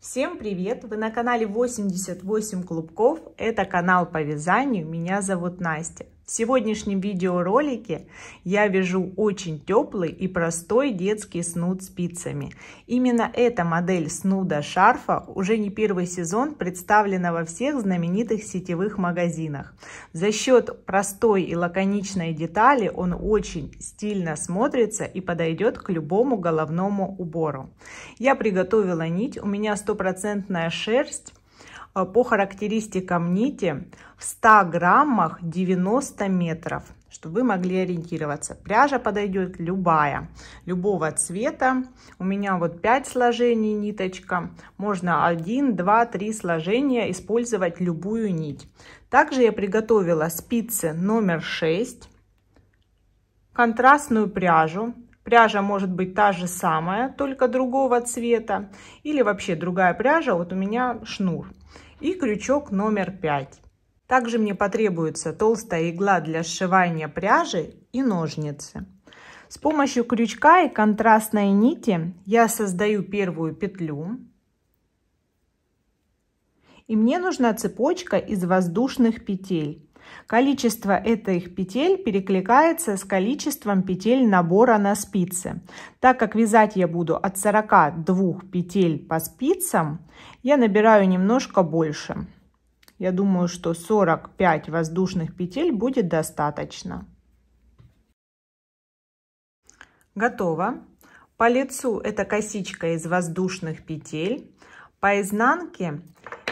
Всем привет! Вы на канале 88 клубков. Это канал по вязанию. Меня зовут Настя. В сегодняшнем видеоролике я вяжу очень теплый и простой детский снуд спицами. Именно эта модель снуда шарфа уже не первый сезон представлена во всех знаменитых сетевых магазинах. За счет простой и лаконичной детали он очень стильно смотрится и подойдет к любому головному убору. Я приготовила нить, у меня стопроцентная шерсть Э, по характеристикам нити в 100 граммах 90 метров, чтобы вы могли ориентироваться. Пряжа подойдет любая, любого цвета. У меня вот 5 сложений ниточка. Можно 1, 2, 3 сложения использовать любую нить. Также я приготовила спицы номер 6, контрастную пряжу Пряжа может быть та же самая, только другого цвета. Или вообще другая пряжа, вот у меня шнур и крючок номер 5. Также мне потребуется толстая игла для сшивания пряжи и ножницы. С помощью крючка и контрастной нити я создаю первую петлю. И мне нужна цепочка из воздушных петель. Количество этих петель перекликается с количеством петель набора на спице. Так как вязать я буду от 42 петель по спицам, я набираю немножко больше. Я думаю, что 45 воздушных петель будет достаточно. Готово. По лицу это косичка из воздушных петель. По изнанке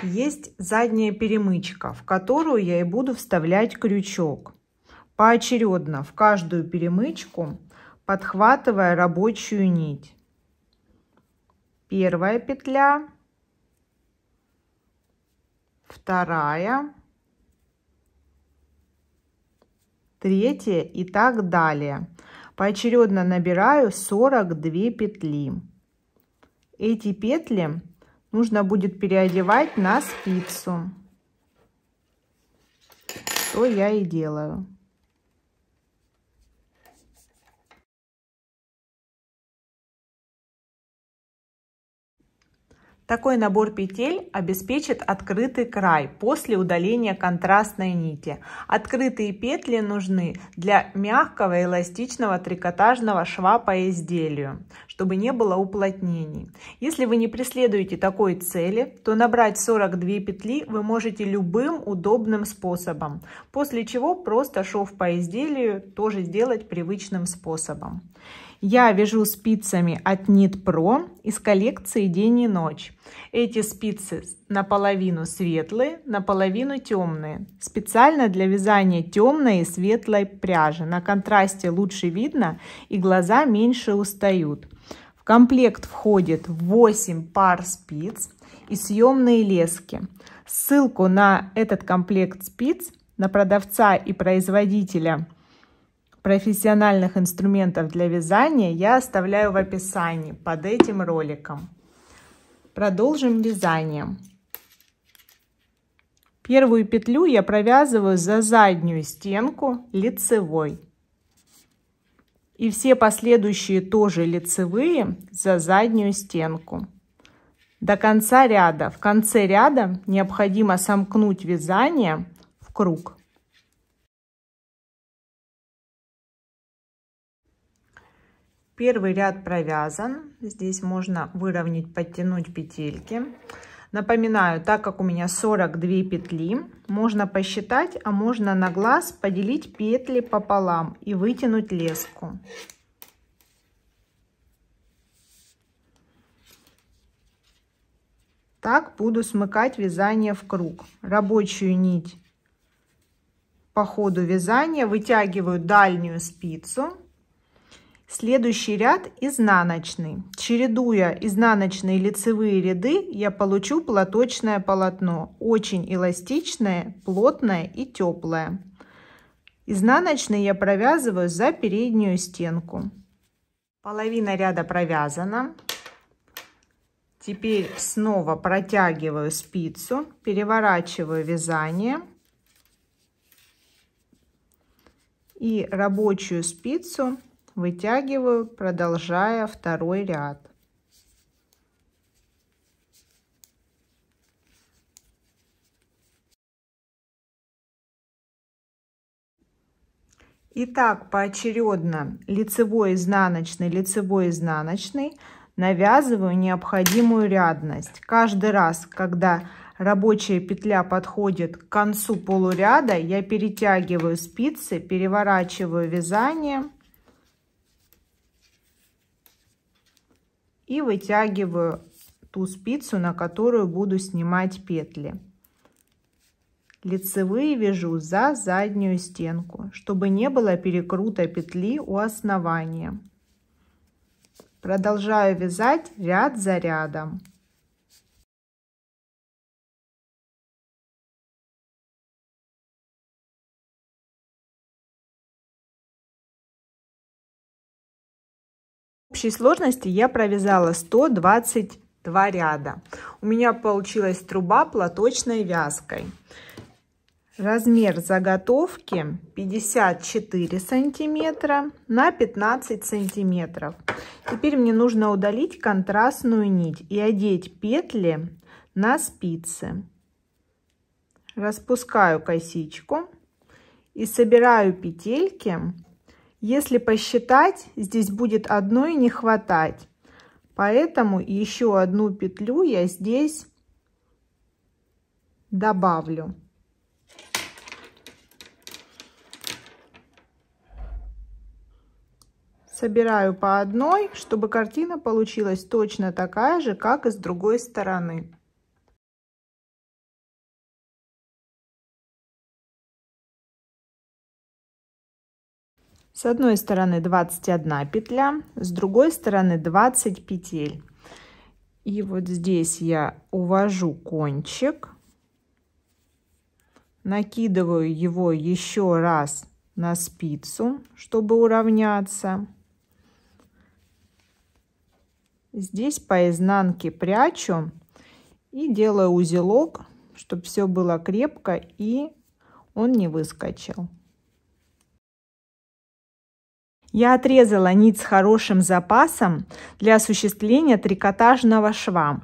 есть задняя перемычка, в которую я и буду вставлять крючок. Поочередно в каждую перемычку, подхватывая рабочую нить. Первая петля, вторая, третья и так далее. Поочередно набираю 42 петли. Эти петли нужно будет переодевать на спицу, что я и делаю. Такой набор петель обеспечит открытый край после удаления контрастной нити. Открытые петли нужны для мягкого эластичного трикотажного шва по изделию, чтобы не было уплотнений. Если вы не преследуете такой цели, то набрать 42 петли вы можете любым удобным способом, после чего просто шов по изделию тоже сделать привычным способом. Я вяжу спицами от Knit Pro из коллекции «День и ночь». Эти спицы наполовину светлые, наполовину темные. Специально для вязания темной и светлой пряжи. На контрасте лучше видно и глаза меньше устают. В комплект входит 8 пар спиц и съемные лески. Ссылку на этот комплект спиц, на продавца и производителя профессиональных инструментов для вязания я оставляю в описании под этим роликом. Продолжим вязание. Первую петлю я провязываю за заднюю стенку лицевой. И все последующие тоже лицевые за заднюю стенку. До конца ряда. В конце ряда необходимо сомкнуть вязание в круг. Первый ряд провязан. Здесь можно выровнять, подтянуть петельки. Напоминаю, так как у меня 42 петли, можно посчитать, а можно на глаз поделить петли пополам и вытянуть леску. Так буду смыкать вязание в круг. Рабочую нить по ходу вязания вытягиваю дальнюю спицу Следующий ряд изнаночный. Чередуя изнаночные лицевые ряды, я получу платочное полотно. Очень эластичное, плотное и теплое. Изнаночный я провязываю за переднюю стенку. Половина ряда провязана. Теперь снова протягиваю спицу, переворачиваю вязание. И рабочую спицу вытягиваю, продолжая второй ряд. Итак, поочередно лицевой, изнаночный, лицевой, изнаночный навязываю необходимую рядность. Каждый раз, когда рабочая петля подходит к концу полуряда, я перетягиваю спицы, переворачиваю вязание и вытягиваю ту спицу, на которую буду снимать петли. Лицевые вяжу за заднюю стенку, чтобы не было перекрута петли у основания. Продолжаю вязать ряд за рядом. общей сложности я провязала 122 ряда. У меня получилась труба платочной вязкой. Размер заготовки 54 сантиметра на 15 сантиметров. Теперь мне нужно удалить контрастную нить и одеть петли на спицы. Распускаю косичку и собираю петельки если посчитать, здесь будет одной не хватать. Поэтому еще одну петлю я здесь добавлю. Собираю по одной, чтобы картина получилась точно такая же, как и с другой стороны. С одной стороны 21 петля, с другой стороны 20 петель. И вот здесь я увожу кончик, накидываю его еще раз на спицу, чтобы уравняться. Здесь по изнанке прячу и делаю узелок, чтобы все было крепко и он не выскочил. Я отрезала нить с хорошим запасом для осуществления трикотажного шва.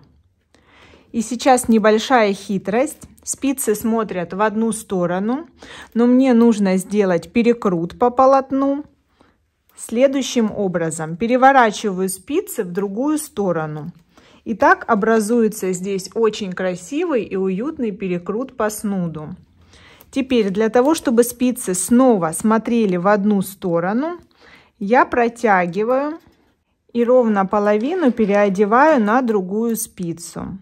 И сейчас небольшая хитрость. Спицы смотрят в одну сторону, но мне нужно сделать перекрут по полотну. Следующим образом переворачиваю спицы в другую сторону. И так образуется здесь очень красивый и уютный перекрут по снуду. Теперь для того, чтобы спицы снова смотрели в одну сторону, я протягиваю и ровно половину переодеваю на другую спицу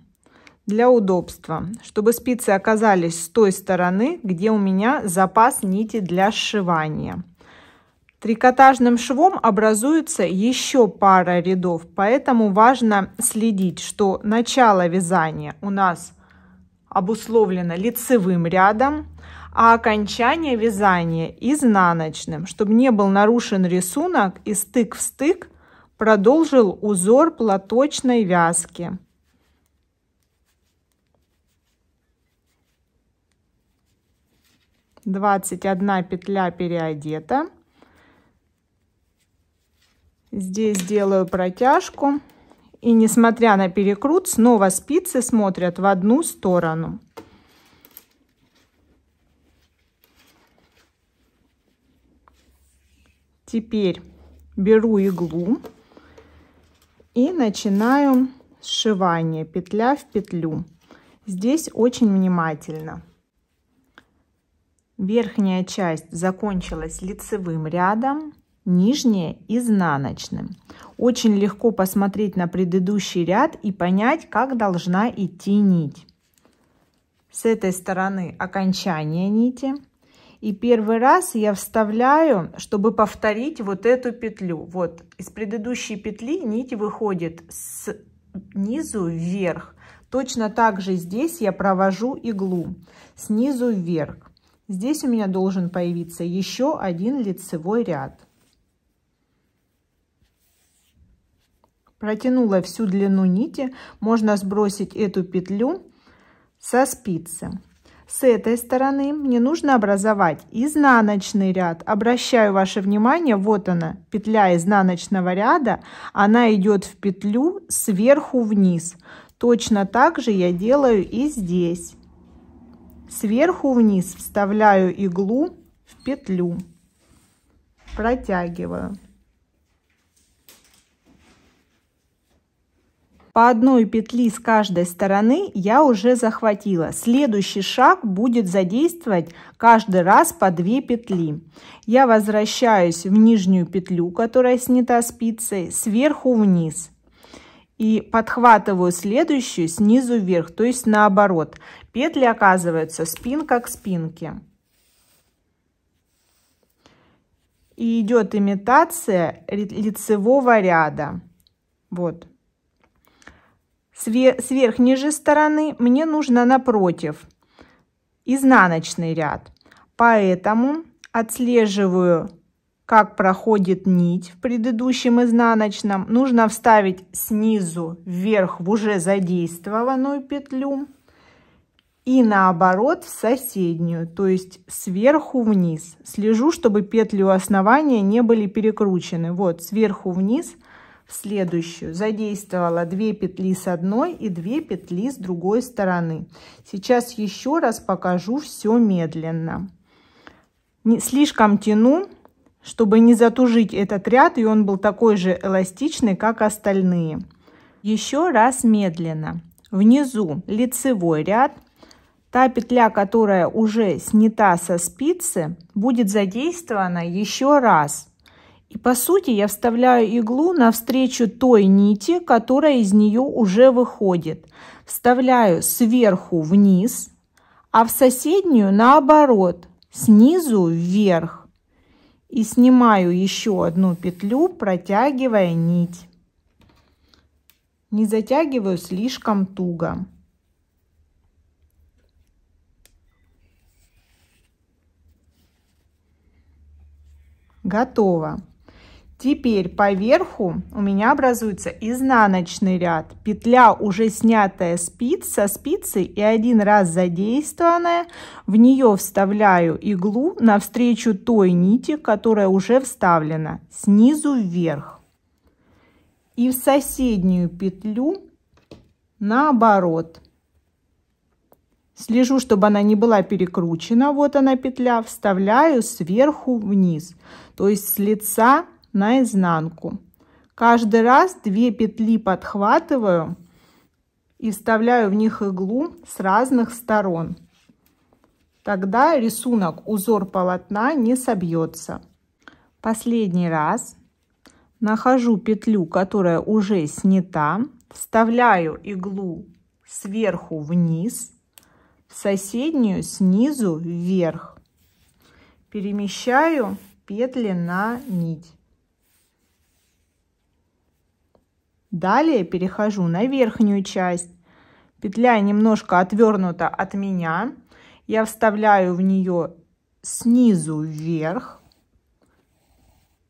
для удобства, чтобы спицы оказались с той стороны, где у меня запас нити для сшивания. Трикотажным швом образуется еще пара рядов, поэтому важно следить, что начало вязания у нас обусловлено лицевым рядом, а окончание вязания изнаночным, чтобы не был нарушен рисунок и стык в стык продолжил узор платочной вязки. Двадцать одна петля переодета. Здесь делаю протяжку и, несмотря на перекрут, снова спицы смотрят в одну сторону. Теперь беру иглу и начинаю сшивание петля в петлю. Здесь очень внимательно. Верхняя часть закончилась лицевым рядом, нижняя изнаночным. Очень легко посмотреть на предыдущий ряд и понять, как должна идти нить. С этой стороны окончание нити. И первый раз я вставляю, чтобы повторить вот эту петлю. Вот из предыдущей петли нить выходит снизу вверх. Точно так же здесь я провожу иглу снизу вверх. Здесь у меня должен появиться еще один лицевой ряд. Протянула всю длину нити, можно сбросить эту петлю со спицы. С этой стороны мне нужно образовать изнаночный ряд. Обращаю ваше внимание, вот она, петля изнаночного ряда. Она идет в петлю сверху вниз. Точно так же я делаю и здесь. Сверху вниз вставляю иглу в петлю. Протягиваю. По одной петли с каждой стороны я уже захватила. Следующий шаг будет задействовать каждый раз по 2 петли. Я возвращаюсь в нижнюю петлю, которая снята спицей, сверху вниз. И подхватываю следующую снизу вверх, то есть наоборот. Петли оказываются спинка к спинке. И идет имитация лицевого ряда. Вот. С верхней же стороны мне нужно напротив изнаночный ряд. Поэтому отслеживаю, как проходит нить в предыдущем изнаночном. Нужно вставить снизу вверх в уже задействованную петлю и наоборот в соседнюю, то есть сверху вниз. Слежу, чтобы петли у основания не были перекручены. Вот сверху вниз – в следующую. Задействовала 2 петли с одной и 2 петли с другой стороны. Сейчас еще раз покажу все медленно. Не слишком тяну, чтобы не затужить этот ряд, и он был такой же эластичный, как остальные. Еще раз медленно. Внизу лицевой ряд. Та петля, которая уже снята со спицы, будет задействована еще раз – и по сути я вставляю иглу навстречу той нити, которая из нее уже выходит. Вставляю сверху вниз, а в соседнюю наоборот, снизу вверх. И снимаю еще одну петлю, протягивая нить. Не затягиваю слишком туго. Готово. Теперь по верху у меня образуется изнаночный ряд. Петля уже снятая спиц со спицы и один раз задействованная. В нее вставляю иглу навстречу той нити, которая уже вставлена, снизу вверх. И в соседнюю петлю наоборот. Слежу, чтобы она не была перекручена. Вот она петля. Вставляю сверху вниз. То есть с лица на изнанку. Каждый раз две петли подхватываю и вставляю в них иглу с разных сторон. Тогда рисунок, узор полотна не собьется. Последний раз нахожу петлю, которая уже снята, вставляю иглу сверху вниз, в соседнюю снизу вверх. Перемещаю петли на нить. Далее перехожу на верхнюю часть. Петля немножко отвернута от меня. Я вставляю в нее снизу вверх,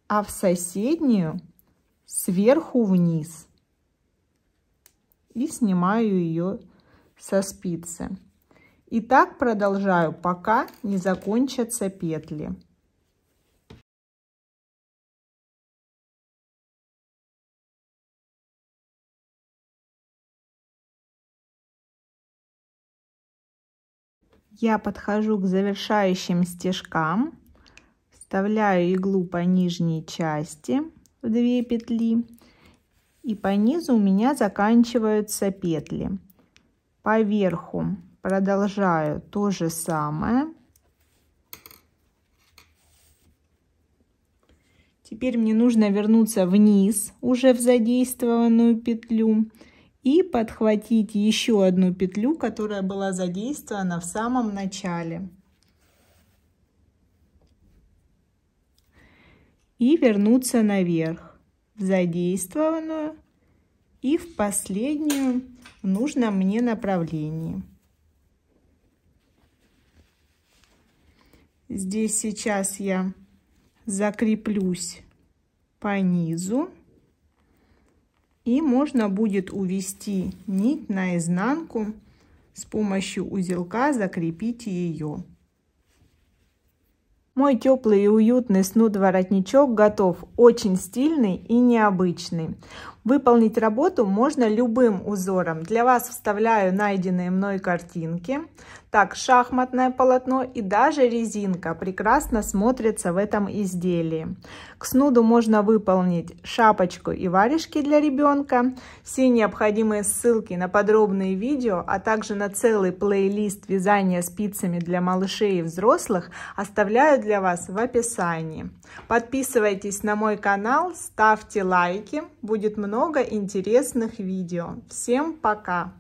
а в соседнюю сверху вниз. И снимаю ее со спицы. И так продолжаю, пока не закончатся петли. я подхожу к завершающим стежкам, вставляю иглу по нижней части в 2 петли и по низу у меня заканчиваются петли. По верху продолжаю то же самое. Теперь мне нужно вернуться вниз уже в задействованную петлю и подхватить еще одну петлю, которая была задействована в самом начале. И вернуться наверх в задействованную и в последнюю в нужном мне направлении. Здесь сейчас я закреплюсь по низу. И можно будет увести нить на изнанку с помощью узелка закрепить ее. Мой теплый и уютный снуд-воротничок готов, очень стильный и необычный. Выполнить работу можно любым узором. Для вас вставляю найденные мной картинки. Так, шахматное полотно и даже резинка прекрасно смотрятся в этом изделии. К снуду можно выполнить шапочку и варежки для ребенка. Все необходимые ссылки на подробные видео, а также на целый плейлист вязания спицами для малышей и взрослых оставляю для вас в описании. Подписывайтесь на мой канал, ставьте лайки, будет много много интересных видео. Всем пока!